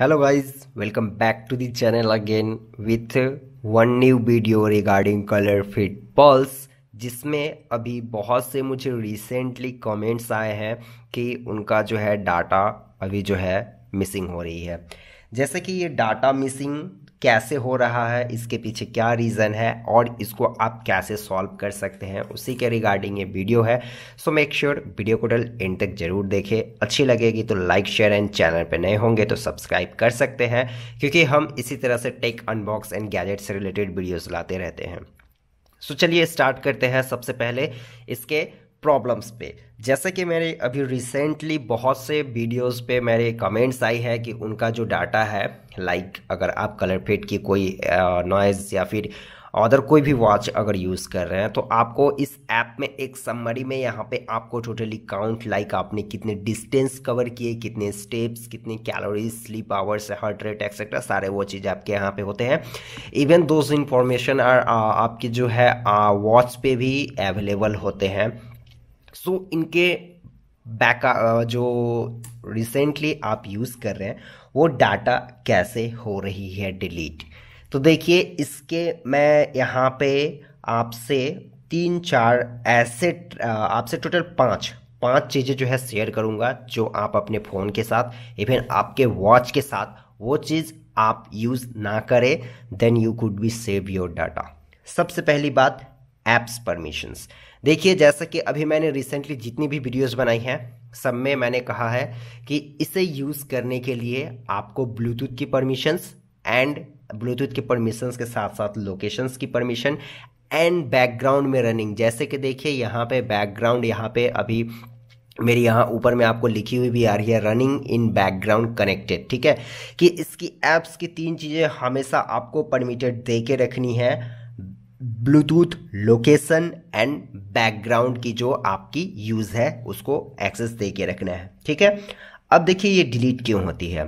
hello guys welcome back to the channel again with one new video regarding ColorFit Pulse जिसमें अभी बहुत से मुझे recently comments आए हैं कि उनका जो है डाटा अभी जो है मिसिंग हो रही है जैसे कि ये डाटा मिसिंग कैसे हो रहा है इसके पीछे क्या रीज़न है और इसको आप कैसे सॉल्व कर सकते हैं उसी के रिगार्डिंग ये वीडियो है सो मेक श्योर वीडियो को डल एंड तक जरूर देखें अच्छी लगेगी तो लाइक शेयर एंड चैनल पर नए होंगे तो सब्सक्राइब कर सकते हैं क्योंकि हम इसी तरह से टेक अनबॉक्स एंड गैजेट से रिलेटेड वीडियोज़ लाते रहते हैं सो so, चलिए स्टार्ट करते हैं सबसे पहले इसके प्रॉब्लम्स पे जैसे कि मेरे अभी रिसेंटली बहुत से वीडियोस पे मेरे कमेंट्स आई है कि उनका जो डाटा है लाइक like अगर आप कलर फेड की कोई नॉइज़ या फिर अदर कोई भी वॉच अगर यूज़ कर रहे हैं तो आपको इस ऐप में एक समरी में यहाँ पे आपको टोटली काउंट लाइक आपने कितने डिस्टेंस कवर किए कितने स्टेप्स कितने calories sleep hours heart rate etcetera सारे वो चीज़ आपके यहाँ पे होते हैं इवन दोज इन्फॉर्मेशन आपकी जो है वॉच पे भी अवेलेबल होते हैं सो so, इनके बैक uh, जो रिसेंटली आप यूज़ कर रहे हैं वो डाटा कैसे हो रही है डिलीट तो देखिए इसके मैं यहाँ पे आपसे तीन चार ऐसे uh, आपसे टोटल पाँच पांच चीज़ें जो है शेयर करूँगा जो आप अपने फ़ोन के साथ इवन आपके वॉच के साथ वो चीज़ आप यूज़ ना करें then you could be save your data सबसे पहली बात एप्स परमिशंस देखिए जैसा कि अभी मैंने रिसेंटली जितनी भी वीडियोस बनाई हैं सब में मैंने कहा है कि इसे यूज़ करने के लिए आपको ब्लूटूथ की परमिशंस एंड ब्लूटूथ की परमिशंस के साथ साथ लोकेशंस की परमिशन एंड बैकग्राउंड में रनिंग जैसे कि देखिए यहाँ पे बैकग्राउंड यहाँ पे अभी मेरी यहाँ ऊपर में आपको लिखी हुई भी आ रही है रनिंग इन बैकग्राउंड कनेक्टेड ठीक है कि इसकी एप्स की तीन चीज़ें हमेशा आपको परमिटेड दे के रखनी है ब्लूटूथ लोकेशन एंड बैकग्राउंड की जो आपकी यूज़ है उसको एक्सेस दे के रखना है ठीक है अब देखिए ये डिलीट क्यों होती है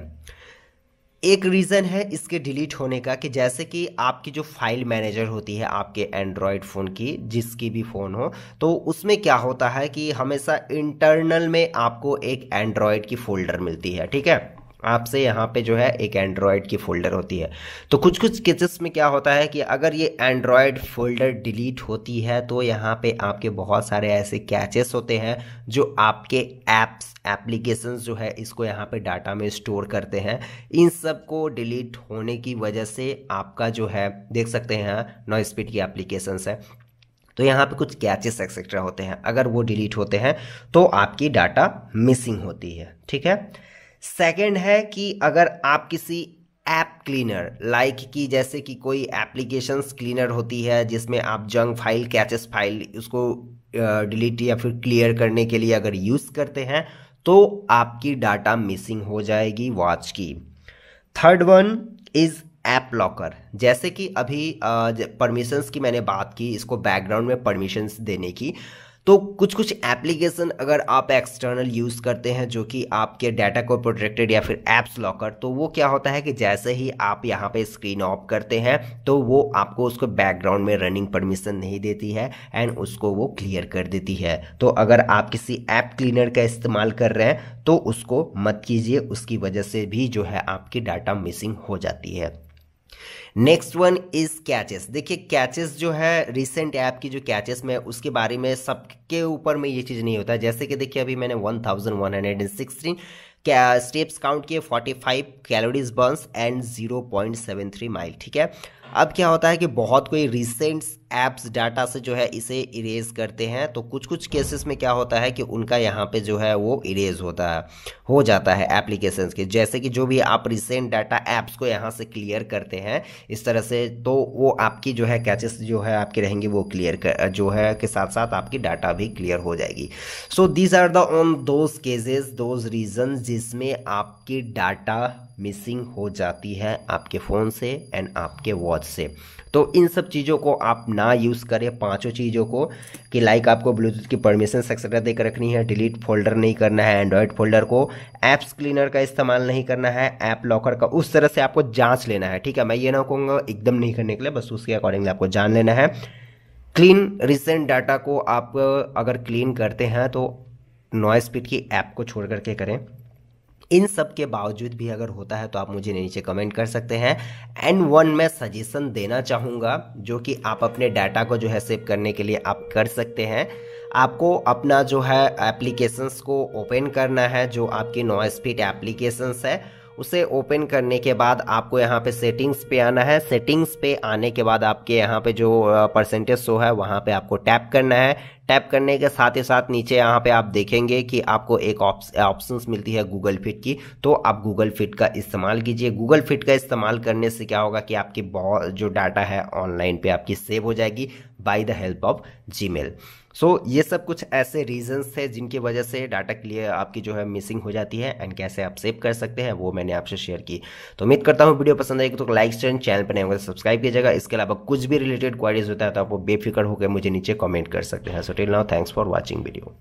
एक रीज़न है इसके डिलीट होने का कि जैसे कि आपकी जो फाइल मैनेजर होती है आपके एंड्रॉयड फ़ोन की जिसकी भी फ़ोन हो तो उसमें क्या होता है कि हमेशा इंटरनल में आपको एक एंड्रॉयड की फ़ोल्डर मिलती है ठीक है आपसे यहाँ पे जो है एक एंड्रॉयड की फ़ोल्डर होती है तो कुछ कुछ केसेस में क्या होता है कि अगर ये एंड्रॉयड फ़ोल्डर डिलीट होती है तो यहाँ पे आपके बहुत सारे ऐसे कैचेस होते हैं जो आपके ऐप्स एप्लीकेशन जो है इसको यहाँ पे डाटा में स्टोर करते हैं इन सब को डिलीट होने की वजह से आपका जो है देख सकते हैं नॉ स्पीड की एप्लीकेशंस है तो यहाँ पे कुछ कैचेस एक्सेट्रा होते हैं अगर वो डिलीट होते हैं तो आपकी डाटा मिसिंग होती है ठीक है सेकंड है कि अगर आप किसी ऐप क्लीनर लाइक की जैसे कि कोई एप्लीकेशंस क्लीनर होती है जिसमें आप जंग फाइल कैचेस फाइल उसको डिलीट या फिर क्लियर करने के लिए अगर यूज़ करते हैं तो आपकी डाटा मिसिंग हो जाएगी वॉच की third one is app locker जैसे कि अभी परमिशंस की मैंने बात की इसको बैकग्राउंड में परमिशंस देने की तो कुछ कुछ एप्लीकेशन अगर आप एक्सटर्नल यूज़ करते हैं जो कि आपके डाटा को प्रोटेक्टेड या फिर एप्स लॉकर तो वो क्या होता है कि जैसे ही आप यहाँ पे स्क्रीन ऑफ करते हैं तो वो आपको उसको बैकग्राउंड में रनिंग परमिशन नहीं देती है एंड उसको वो क्लियर कर देती है तो अगर आप किसी ऐप क्लीनर का इस्तेमाल कर रहे हैं तो उसको मत कीजिए उसकी वजह से भी जो है आपकी डाटा मिसिंग हो जाती है नेक्स्ट वन इज कैचेस देखिए कैचेस जो है रिसेंट ऐप की जो कैचेस में उसके बारे में सबके ऊपर में ये चीज़ नहीं होता जैसे कि देखिए अभी मैंने one thousand one hundred and sixteen क्या स्टेप्स काउंट किए forty five calories burns and zero point seven three mile ठीक है अब क्या होता है कि बहुत कोई रिसेंट एप्स डाटा से जो है इसे इरेज करते हैं तो कुछ कुछ केसेस में क्या होता है कि उनका यहाँ पे जो है वो इरेज होता है हो जाता है एप्लीकेशंस के जैसे कि जो भी आप रिसेंट डाटा ऐप्स को यहाँ से क्लियर करते हैं इस तरह से तो वो आपकी जो है कैचेस जो है आपके रहेंगे वो क्लियर कर जो है के साथ साथ आपकी डाटा भी क्लियर हो जाएगी so these are the on those cases those reason जिसमें आपकी डाटा मिसिंग हो जाती है आपके फ़ोन से एंड आपके वॉच से तो इन सब चीज़ों को आप ना यूज़ करें पांचों चीज़ों को कि लाइक आपको ब्लूटूथ की परमिशन एक्सेट्रा देकर रखनी है डिलीट फोल्डर नहीं करना है एंड्रॉयड फोल्डर को ऐप्स क्लीनर का इस्तेमाल नहीं करना है ऐप लॉकर का उस तरह से आपको जांच लेना है ठीक है मैं ये ना कहूँगा एकदम नहीं करने के लिए बस उसके अकॉर्डिंगली आपको जान लेना है क्लीन रिसेंट डाटा को आप अगर क्लीन करते हैं तो नॉइस पिट की ऐप को छोड़ करके करें इन सब के बावजूद भी अगर होता है तो आप मुझे नीचे कमेंट कर सकते हैं एंड वन मैं सजेशन देना चाहूँगा जो कि आप अपने डाटा को जो है सेव करने के लिए आप कर सकते हैं आपको अपना जो है एप्लीकेशंस को ओपन करना है जो आपकी नॉइस फिट एप्लीकेशंस है उसे ओपन करने के बाद आपको यहाँ पे सेटिंग्स पे आना है सेटिंग्स पे आने के बाद आपके यहाँ पे जो परसेंटेज शो है वहाँ पे आपको टैप करना है टैप करने के साथ ही साथ नीचे यहाँ पे आप देखेंगे कि आपको एक ऑप्शंस मिलती है गूगल फिट की तो आप गूगल फिट का इस्तेमाल कीजिए गूगल फिट का इस्तेमाल करने से क्या होगा कि आपकी बहुत जो डाटा है ऑनलाइन पे आपकी सेव हो जाएगी by the help of G so so, ये सब कुछ ऐसे रीजंस थे जिनकी वजह से डाटा क्लियर आपकी जो है मिसिंग हो जाती है एंड कैसे आप सेव कर सकते हैं वो मैंने आपसे शेयर की तो उम्मीद करता हूँ वीडियो पसंद आएगी तो लाइक शेयर चैनल पर नहीं होगा सब्सक्राइब कीजिएगा इसके अलावा कुछ भी रिलेटेड क्वारीज होता है तो आप बेफिक्र होकर मुझे नीचे कॉमेंट कर सकते हैं सो till now thanks for watching video